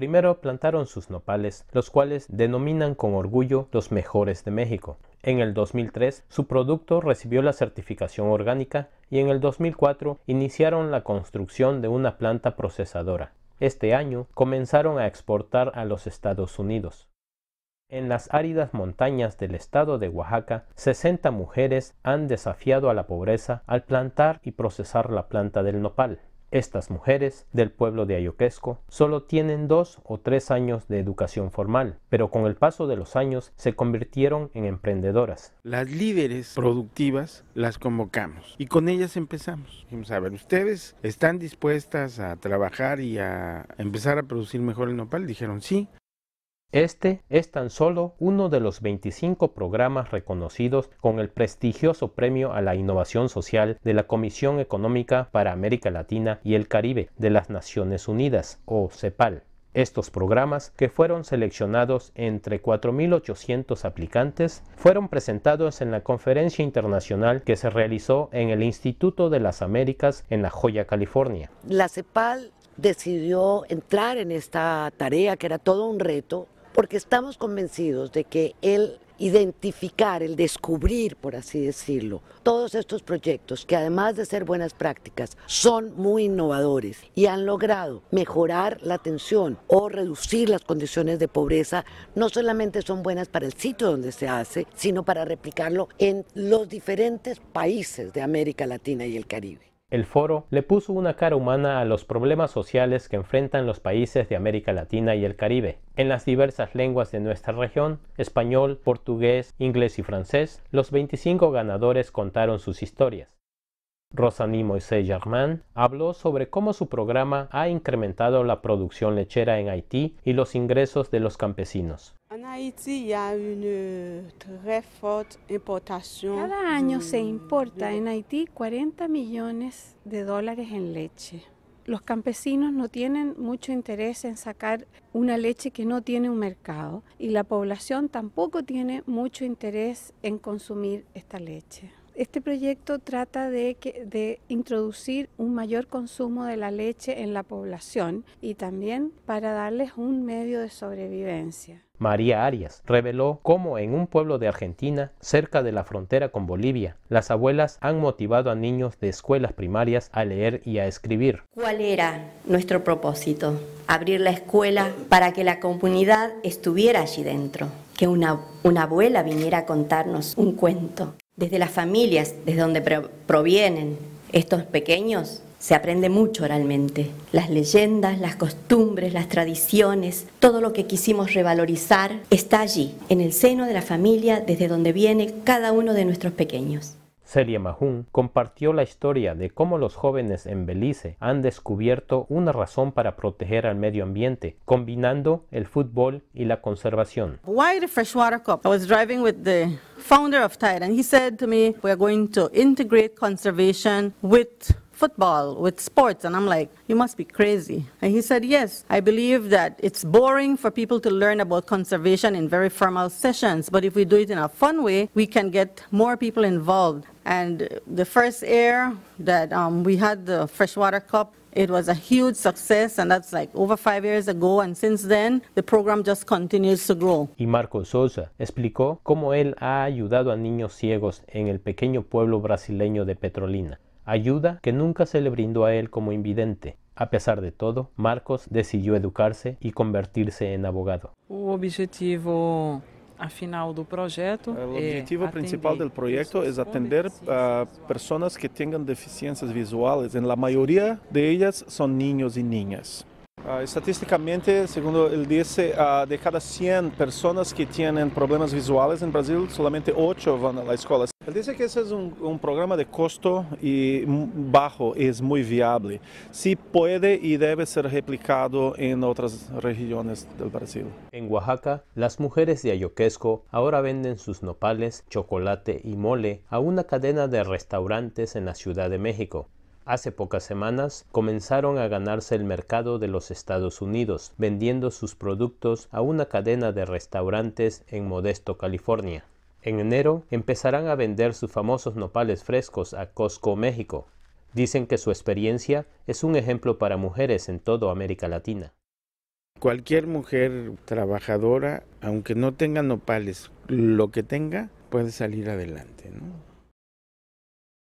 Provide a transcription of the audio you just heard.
Primero plantaron sus nopales, los cuales denominan con orgullo los mejores de México. En el 2003 su producto recibió la certificación orgánica y en el 2004 iniciaron la construcción de una planta procesadora. Este año comenzaron a exportar a los Estados Unidos. En las áridas montañas del estado de Oaxaca, 60 mujeres han desafiado a la pobreza al plantar y procesar la planta del nopal. Estas mujeres del pueblo de Ayoquesco solo tienen dos o tres años de educación formal, pero con el paso de los años se convirtieron en emprendedoras. Las líderes productivas las convocamos y con ellas empezamos. Vamos a ver, ¿ustedes están dispuestas a trabajar y a empezar a producir mejor el nopal? Dijeron sí. Este es tan solo uno de los 25 programas reconocidos con el prestigioso Premio a la Innovación Social de la Comisión Económica para América Latina y el Caribe de las Naciones Unidas, o CEPAL. Estos programas, que fueron seleccionados entre 4.800 aplicantes, fueron presentados en la conferencia internacional que se realizó en el Instituto de las Américas en La Joya, California. La CEPAL decidió entrar en esta tarea que era todo un reto porque estamos convencidos de que el identificar, el descubrir, por así decirlo, todos estos proyectos que además de ser buenas prácticas, son muy innovadores y han logrado mejorar la atención o reducir las condiciones de pobreza, no solamente son buenas para el sitio donde se hace, sino para replicarlo en los diferentes países de América Latina y el Caribe. El foro le puso una cara humana a los problemas sociales que enfrentan los países de América Latina y el Caribe. En las diversas lenguas de nuestra región, español, portugués, inglés y francés, los 25 ganadores contaron sus historias. Rosanie Moisés Germain habló sobre cómo su programa ha incrementado la producción lechera en Haití y los ingresos de los campesinos. Cada año se importa en Haití 40 millones de dólares en leche. Los campesinos no tienen mucho interés en sacar una leche que no tiene un mercado y la población tampoco tiene mucho interés en consumir esta leche. Este proyecto trata de, introducir un mayor consumo de la leche en la población y también para darles un medio de sobrevivencia. María Arias reveló cómo en un pueblo de Argentina, cerca de la frontera con Bolivia, las abuelas han motivado a niños de escuelas primarias a leer y a escribir. ¿Cuál era nuestro propósito? Abrir la escuela para que la comunidad estuviera allí dentro, que una abuela viniera a contarnos un cuento desde las familias, desde donde provienen estos pequeños, se aprende mucho oralmente. Las leyendas, las costumbres, las tradiciones, todo lo que quisimos revalorizar está allí, en el seno de la familia, desde donde viene cada uno de nuestros pequeños. Celia Mahun, compartió la historia de cómo los jóvenes en Belice han descubierto una razón para proteger al medio ambiente, combinando el fútbol y la conservación. Why the freshwater cup? I was driving with the founder of Tide and he said to me, we are going to integrate conservation with football, with sports. And I'm like, you must be crazy. And he said, yes, I believe that it's boring for people to learn about conservation in very formal sessions. But if we do it in a fun way, we can get more people involved. And the first year that um, we had the Freshwater Cup, it was a huge success, and that's like over five years ago, and since then, the program just continues to grow. Y Marco Sousa explicó cómo él ha ayudado a niños ciegos en el pequeño pueblo brasileño de Petrolina ayuda que nunca se le brindó a él como invidente. A pesar de todo, Marcos decidió educarse y convertirse en abogado. El objetivo final del El objetivo principal del proyecto es atender a personas que tengan deficiencias visuales. En la mayoría de ellas son niños y niñas. Ah, estadísticamente, según él dice, ah, de cada 100 personas que tienen problemas visuales en Brasil, solamente 8 van a la escuela. Él dice que ese es un, programa de costo y bajo, es muy viable. Sí puede y debe ser replicado en otras regiones del Brasil. En Oaxaca, las mujeres de Ayoquesco ahora venden sus nopales, chocolate y mole a una cadena de restaurantes en la Ciudad de México. Hace pocas semanas comenzaron a ganarse el mercado de los Estados Unidos, vendiendo sus productos a una cadena de restaurantes en Modesto, California. En enero empezarán a vender sus famosos nopales frescos a Costco México. Dicen que su experiencia es un ejemplo para mujeres en toda América Latina. Cualquier mujer trabajadora, aunque no tenga nopales, lo que tenga puede salir adelante,